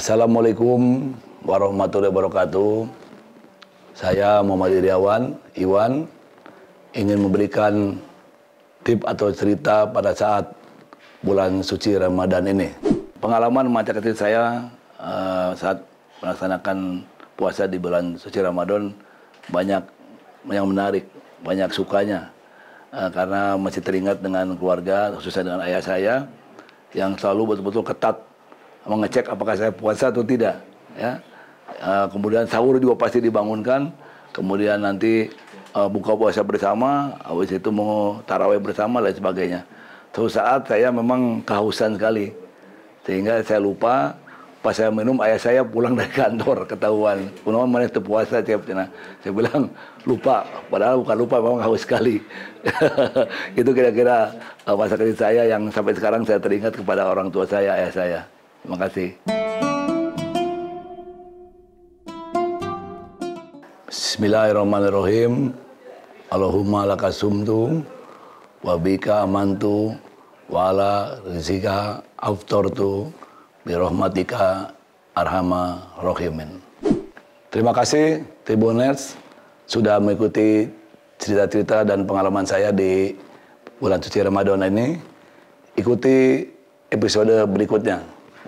Assalamualaikum warahmatullahi wabarakatuh. Saya Muhammad Iriawan, Iwan, ingin memberikan tip atau cerita pada saat bulan suci Ramadan ini. Pengalaman masa kecil saya eh, saat melaksanakan puasa di bulan suci Ramadan banyak yang menarik, banyak sukanya. Eh, karena masih teringat dengan keluarga, khususnya dengan ayah saya, yang selalu betul-betul ketat mengecek apakah saya puasa atau tidak ya eh, kemudian sahur juga pasti dibangunkan kemudian nanti eh, buka puasa bersama habis itu mau taraweh bersama dan sebagainya suatu saat saya memang kehausan sekali sehingga saya lupa pas saya minum ayah saya pulang dari kantor ketahuan punawan mana itu puasa tiap nah, saya bilang lupa padahal bukan lupa memang haus sekali itu kira-kira eh, masa kecil saya yang sampai sekarang saya teringat kepada orang tua saya ayah saya Terima kasih. Bismillahirrahmanirrahim. Allahumma lakasumtu wa bika amantu wa ala rizika bi rahmatika arhama rahimin. Terima kasih Tribuners sudah mengikuti cerita-cerita dan pengalaman saya di bulan suci Ramadan ini. Ikuti episode berikutnya.